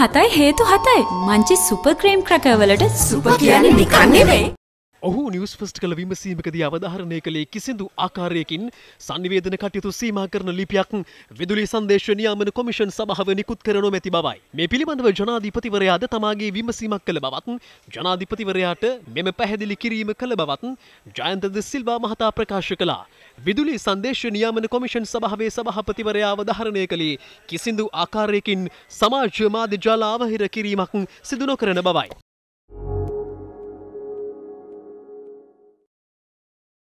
හතයි හේතු හතයි මංචි සුපක්‍රේම් ක්‍රකවලට සුප කියන නිකන්නෙවෙයි. ඔහු නිවස් ෆස්ට කළ විමසීමකදී අවධාරණය කළේ කිසිදු ආකාරයකින් සංනිවේදන කටයුතු සීමා කරන ලිපියක් විදුලි සංදේශ නියාමන කොමිෂන් සභාව නිකුත් කරනු මැති බවයි. මේ පිළිබඳව ජනාධිපතිවරයාද තමාගේ විමසීමක් කළ බවත් ජනාධිපතිවරයාට මෙම පැහැදිලි කිරීම කළ බවත් ජයන්තද සිල්වා මහතා ප්‍රකාශ කළා. විදුලි සංදේශ නියාමන කොමිෂන් සභාවේ සභාපතිවරයාව ධාරණය කළේ කිසිදු ආකාරයකින් සමාජ මාධ්‍ය ජාල අවහිර කිරීමක් සිදු නොකරන බවයි.